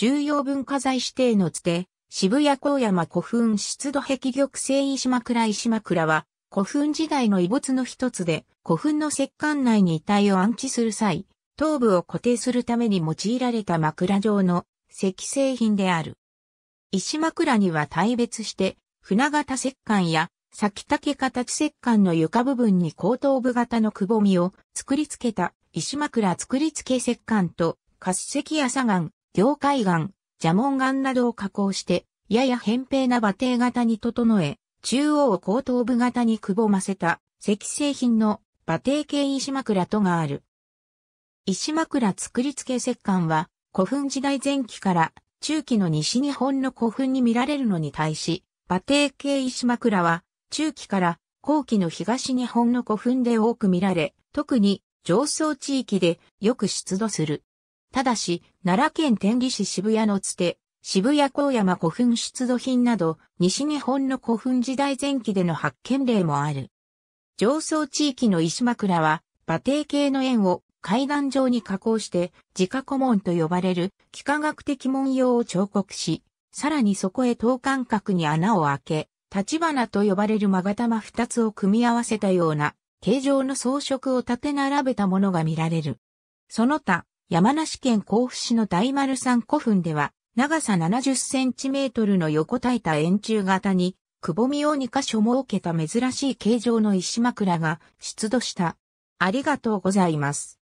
重要文化財指定のつて、渋谷高山古墳出土壁玉製石枕石枕は、古墳時代の遺物の一つで、古墳の石棺内に遺体を安置する際、頭部を固定するために用いられた枕状の石製品である。石枕には大別して、船型石棺や先竹形石棺の床部分に後頭部型のくぼみを作り付けた石枕作り付け石棺と滑石や砂岩、凝灰岩、蛇紋岩などを加工して、やや扁平な馬蹄型に整え、中央を後頭部型にくぼませた石製品の馬蹄形石枕とがある。石枕作り付け石棺は古墳時代前期から中期の西日本の古墳に見られるのに対し、馬蹄形石枕は中期から後期の東日本の古墳で多く見られ、特に上層地域でよく出土する。ただし、奈良県天理市渋谷のつて、渋谷高山古墳出土品など、西日本の古墳時代前期での発見例もある。上層地域の石枕は、馬蹄形の円を階段状に加工して、自家古門と呼ばれる幾何学的文様を彫刻し、さらにそこへ等間隔に穴を開け、立花と呼ばれる勾玉二つを組み合わせたような、形状の装飾を立て並べたものが見られる。その他、山梨県甲府市の大丸山古墳では、長さ70センチメートルの横たえた円柱型に、くぼみを2箇所設けた珍しい形状の石枕が出土した。ありがとうございます。